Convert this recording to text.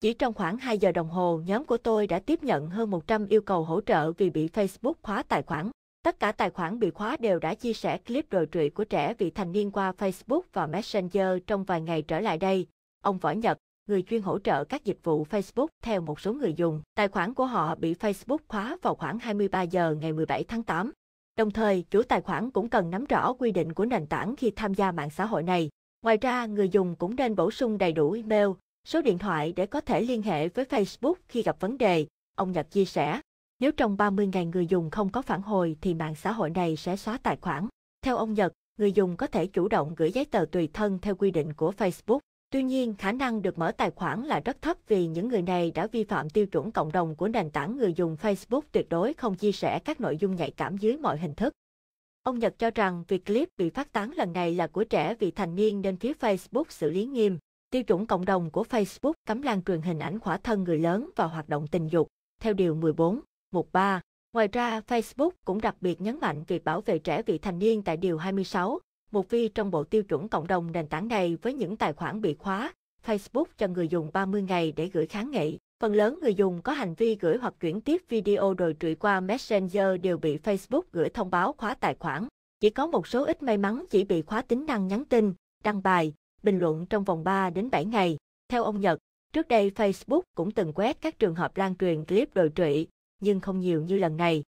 Chỉ trong khoảng 2 giờ đồng hồ, nhóm của tôi đã tiếp nhận hơn 100 yêu cầu hỗ trợ vì bị Facebook khóa tài khoản. Tất cả tài khoản bị khóa đều đã chia sẻ clip đồi trụy của trẻ vị thành niên qua Facebook và Messenger trong vài ngày trở lại đây. Ông Võ Nhật, người chuyên hỗ trợ các dịch vụ Facebook theo một số người dùng, tài khoản của họ bị Facebook khóa vào khoảng 23 giờ ngày 17 tháng 8. Đồng thời, chủ tài khoản cũng cần nắm rõ quy định của nền tảng khi tham gia mạng xã hội này. Ngoài ra, người dùng cũng nên bổ sung đầy đủ email, số điện thoại để có thể liên hệ với Facebook khi gặp vấn đề, ông Nhật chia sẻ. Nếu trong 30 ngày người dùng không có phản hồi thì mạng xã hội này sẽ xóa tài khoản. Theo ông Nhật, người dùng có thể chủ động gửi giấy tờ tùy thân theo quy định của Facebook. Tuy nhiên, khả năng được mở tài khoản là rất thấp vì những người này đã vi phạm tiêu chuẩn cộng đồng của nền tảng người dùng Facebook tuyệt đối không chia sẻ các nội dung nhạy cảm dưới mọi hình thức. Ông Nhật cho rằng việc clip bị phát tán lần này là của trẻ vị thành niên nên phía Facebook xử lý nghiêm. Tiêu chuẩn cộng đồng của Facebook cấm lan truyền hình ảnh khỏa thân người lớn và hoạt động tình dục, theo Điều 14, mục 3. Ngoài ra, Facebook cũng đặc biệt nhấn mạnh việc bảo vệ trẻ vị thành niên tại Điều 26, một vi trong bộ tiêu chuẩn cộng đồng nền tảng này với những tài khoản bị khóa, Facebook cho người dùng 30 ngày để gửi kháng nghị. Phần lớn người dùng có hành vi gửi hoặc chuyển tiếp video đồi trụy qua Messenger đều bị Facebook gửi thông báo khóa tài khoản. Chỉ có một số ít may mắn chỉ bị khóa tính năng nhắn tin, đăng bài, bình luận trong vòng 3 đến 7 ngày. Theo ông Nhật, trước đây Facebook cũng từng quét các trường hợp lan truyền clip đồi trụy, nhưng không nhiều như lần này.